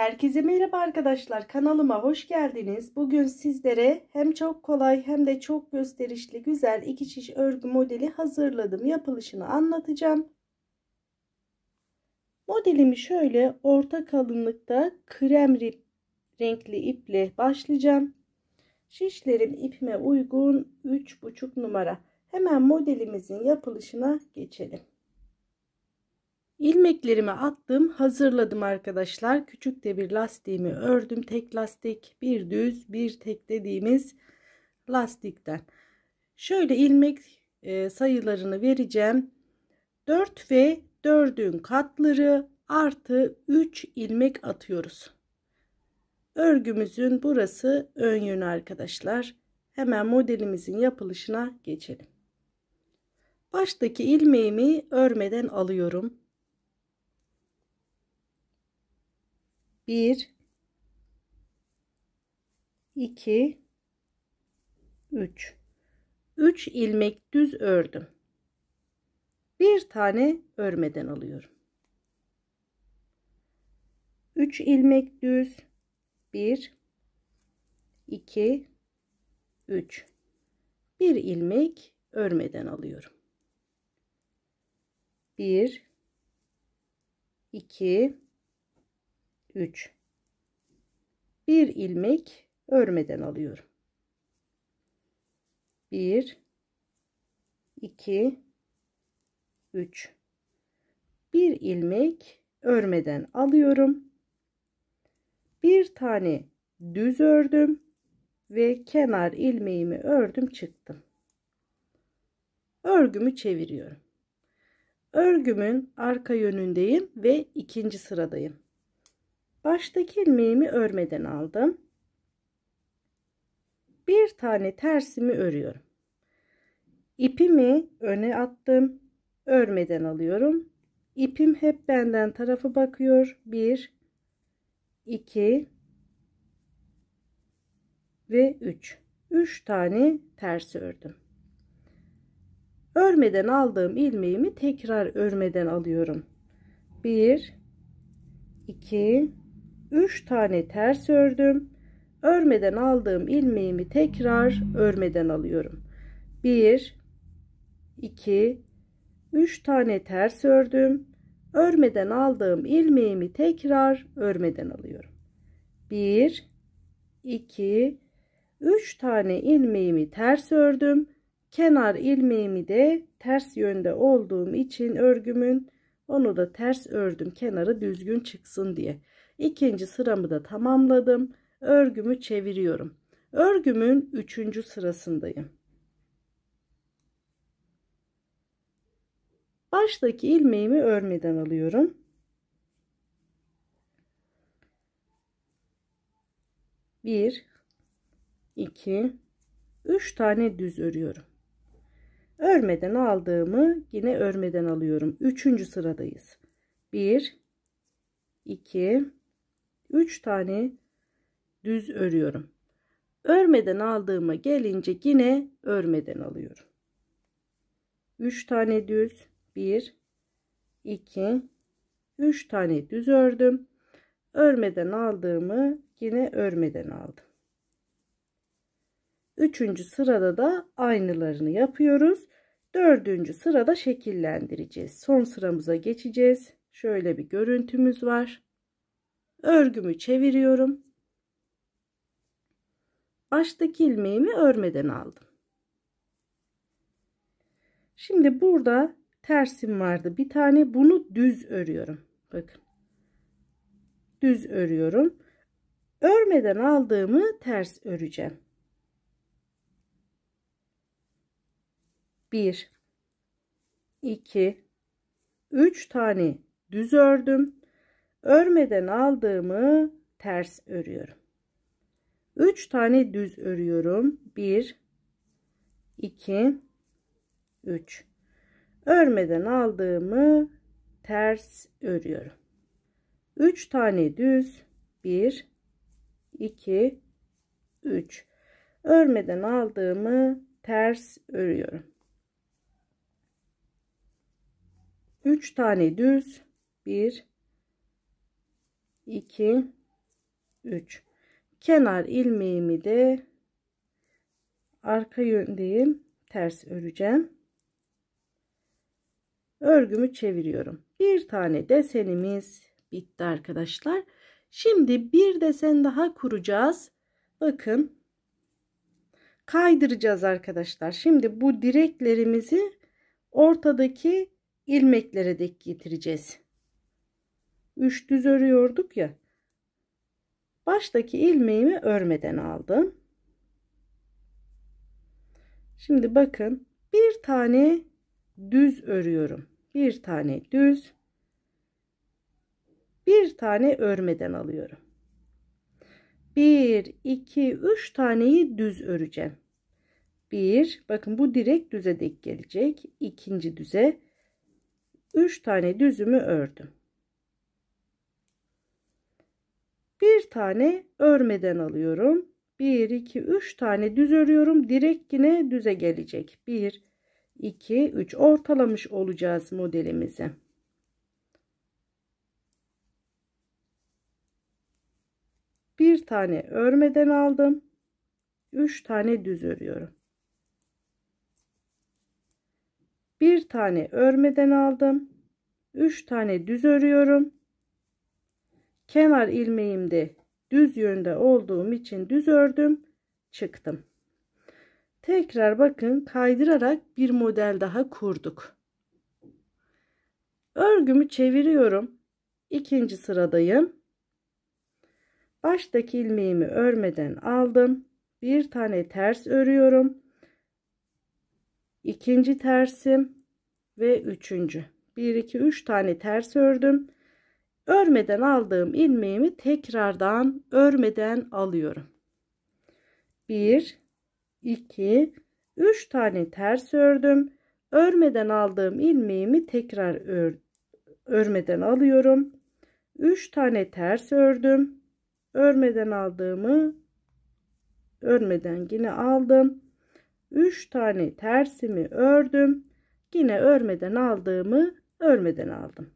Herkese merhaba arkadaşlar kanalıma hoş geldiniz. Bugün sizlere hem çok kolay hem de çok gösterişli güzel iki şiş örgü modeli hazırladım. Yapılışını anlatacağım. Modelimi şöyle orta kalınlıkta krem rip, renkli iple başlayacağım. Şişlerim ipime uygun 3,5 numara. Hemen modelimizin yapılışına geçelim ilmeklerimi attım hazırladım arkadaşlar küçük de bir lastiğimi ördüm tek lastik bir düz bir tek dediğimiz lastikten şöyle ilmek e, sayılarını vereceğim 4 ve 4'ün katları artı 3 ilmek atıyoruz örgümüzün burası ön yönü arkadaşlar hemen modelimizin yapılışına geçelim baştaki ilmeğimi örmeden alıyorum 1 2 3 3 ilmek düz ördüm. Bir tane örmeden alıyorum. 3 ilmek düz 1 2 3 1 ilmek örmeden alıyorum. 1 2 3 1 ilmek örmeden alıyorum 1 2 3 1 ilmek örmeden alıyorum bir tane düz ördüm ve kenar ilmeğimi ördüm çıktım örgümü çeviriyorum örgümün arka yönündeyim ve ikinci sıradayım baştaki ilmeğimi örmeden aldım. Bir tane tersimi örüyorum. İpimi öne attım. Örmeden alıyorum. İpim hep benden tarafı bakıyor. 1 2 ve 3. 3 tane ters ördüm. Örmeden aldığım ilmeğimi tekrar örmeden alıyorum. 1 2 3 tane ters ördüm. Örmeden aldığım ilmeğimi tekrar örmeden alıyorum. 1 2 3 tane ters ördüm. Örmeden aldığım ilmeğimi tekrar örmeden alıyorum. 1 2 3 tane ilmeğimi ters ördüm. Kenar ilmeğimi de ters yönde olduğum için örgümün onu da ters ördüm kenarı düzgün çıksın diye. İkinci sıramı da tamamladım. Örgümü çeviriyorum. Örgümün üçüncü sırasındayım. Baştaki ilmeğimi örmeden alıyorum. Bir, iki, üç tane düz örüyorum. Örmeden aldığımı yine örmeden alıyorum. Üçüncü sıradayız. Bir, iki. 3 tane düz örüyorum. Örmeden aldığıma gelince yine örmeden alıyorum. 3 tane düz 1 2 3 tane düz ördüm. Örmeden aldığımı yine örmeden aldım. 3. sırada da aynılarını yapıyoruz. 4. sırada şekillendireceğiz. Son sıramıza geçeceğiz. Şöyle bir görüntümüz var örgümü çeviriyorum. Baştaki ilmeğimi örmeden aldım. Şimdi burada tersim vardı. Bir tane bunu düz örüyorum. Bakın. Düz örüyorum. Örmeden aldığımı ters öreceğim. 1 2 3 tane düz ördüm. Örmeden aldığımı ters örüyorum. 3 tane düz örüyorum. 1 2 3 Örmeden aldığımı ters örüyorum. 3 tane düz 1 2 3 Örmeden aldığımı ters örüyorum. 3 tane düz 1 2 3 kenar ilmeğimi de arka yöndeyim ters öreceğim örgümü çeviriyorum bir tane desenimiz bitti arkadaşlar şimdi bir desen daha kuracağız bakın kaydıracağız arkadaşlar şimdi bu direklerimizi ortadaki ilmeklere dek getireceğiz 3 düz örüyorduk ya. Baştaki ilmeğimi örmeden aldım. Şimdi bakın bir tane düz örüyorum. Bir tane düz. Bir tane örmeden alıyorum. 1 2 3 taneyi düz öreceğim. 1 bakın bu direkt düze denk gelecek. ikinci düze 3 tane düzümü ördüm. bir tane örmeden alıyorum. 1 2 3 tane düz örüyorum. Direkt yine düze gelecek. 1 2 3 ortalamış olacağız modelimizi. Bir tane örmeden aldım. 3 tane düz örüyorum. Bir tane örmeden aldım. 3 tane düz örüyorum kenar ilmeğimde düz yönde olduğum için düz ördüm çıktım tekrar bakın kaydırarak bir model daha kurduk örgümü çeviriyorum ikinci sıradayım baştaki ilmeğimi örmeden aldım bir tane ters örüyorum ikinci tersim ve üçüncü 1 2 3 tane ters ördüm Örmeden aldığım ilmeğimi tekrardan örmeden alıyorum. 1 2 3 tane ters ördüm. Örmeden aldığım ilmeğimi tekrar ör, örmeden alıyorum. 3 tane ters ördüm. Örmeden aldığımı örmeden yine aldım. 3 tane tersimi ördüm. Yine örmeden aldığımı örmeden aldım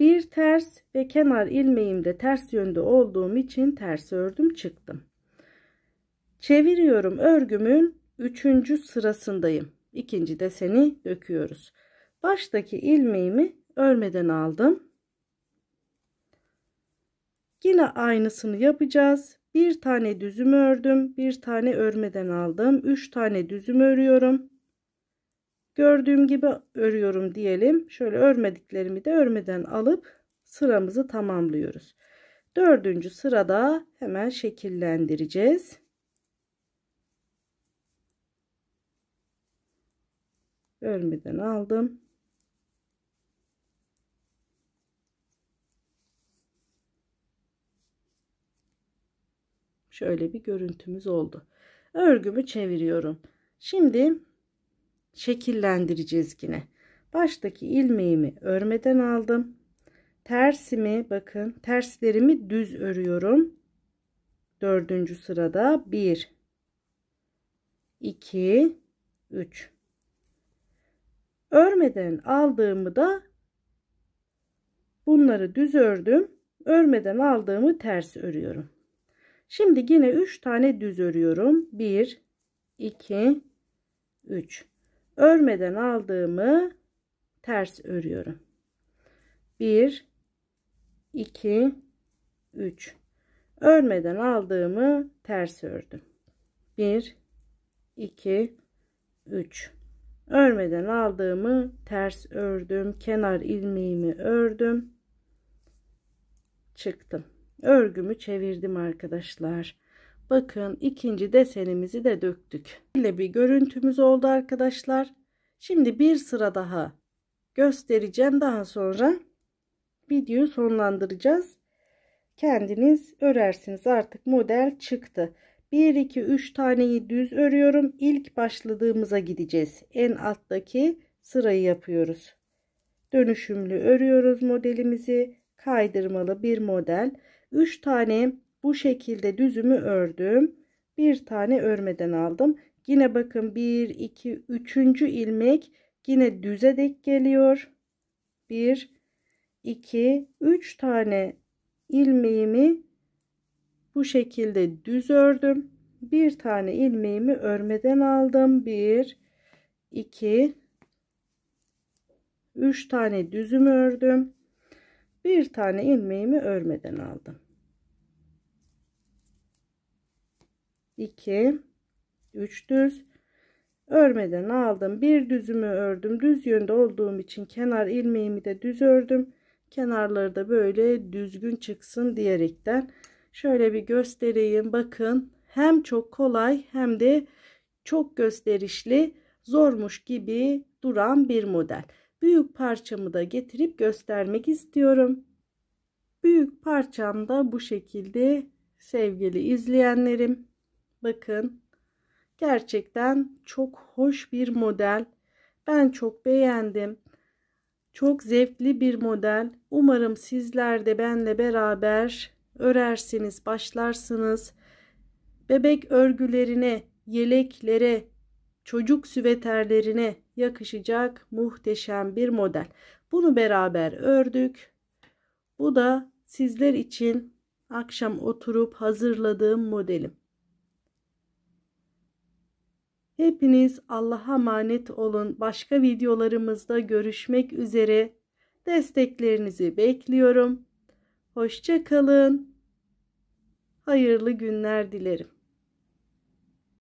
bir ters ve kenar ilmeğim de ters yönde olduğum için ters ördüm çıktım. Çeviriyorum örgümün üçüncü sırasındayım. İkinci deseni döküyoruz. Baştaki ilmeğimi örmeden aldım. Yine aynısını yapacağız. Bir tane düzüm ördüm. Bir tane örmeden aldım. Üç tane düzüm örüyorum gördüğüm gibi örüyorum diyelim. Şöyle örmediklerimi de örmeden alıp sıramızı tamamlıyoruz. Dördüncü sırada hemen şekillendireceğiz. Örmeden aldım. Şöyle bir görüntümüz oldu. Örgümü çeviriyorum. Şimdi şekillendireceğiz yine. Baştaki ilmeğimi örmeden aldım. Tersimi bakın terslerimi düz örüyorum. Dördüncü sırada 1 2 3 Örmeden aldığımı da bunları düz ördüm. Örmeden aldığımı ters örüyorum. Şimdi yine 3 tane düz örüyorum. 1 2 3 örmeden aldığımı ters örüyorum. 1 2 3 örmeden aldığımı ters ördüm. 1 2 3 örmeden aldığımı ters ördüm. Kenar ilmeğimi ördüm. Çıktım. Örgümü çevirdim arkadaşlar. Bakın ikinci desenimizi de döktük. Böyle bir görüntümüz oldu arkadaşlar. Şimdi bir sıra daha göstereceğim. Daha sonra videoyu sonlandıracağız. Kendiniz örersiniz. Artık model çıktı. 1 2 3 taneyi düz örüyorum. İlk başladığımıza gideceğiz. En alttaki sırayı yapıyoruz. Dönüşümlü örüyoruz modelimizi. Kaydırmalı bir model. 3 tane bu şekilde düzümü ördüm bir tane örmeden aldım yine bakın 1 2 3. ilmek yine düze dek geliyor 1 2 3 tane ilmeğimi bu şekilde düz ördüm bir tane ilmeğimi örmeden aldım 1 2 3 tane düzümü ördüm bir tane ilmeğimi örmeden aldım 2 3 düz örmeden aldım bir düzümü ördüm düz yönde olduğum için kenar ilmeğimi de düz ördüm kenarları da böyle düzgün çıksın diyerekten şöyle bir göstereyim bakın hem çok kolay hem de çok gösterişli zormuş gibi duran bir model büyük parçamı da getirip göstermek istiyorum büyük parçam da bu şekilde sevgili izleyenlerim Bakın gerçekten çok hoş bir model. Ben çok beğendim. Çok zevkli bir model. Umarım sizler de benle beraber örersiniz, başlarsınız. Bebek örgülerine, yeleklere, çocuk süveterlerine yakışacak muhteşem bir model. Bunu beraber ördük. Bu da sizler için akşam oturup hazırladığım modelim. Hepiniz Allah'a emanet olun. Başka videolarımızda görüşmek üzere. Desteklerinizi bekliyorum. Hoşça kalın. Hayırlı günler dilerim.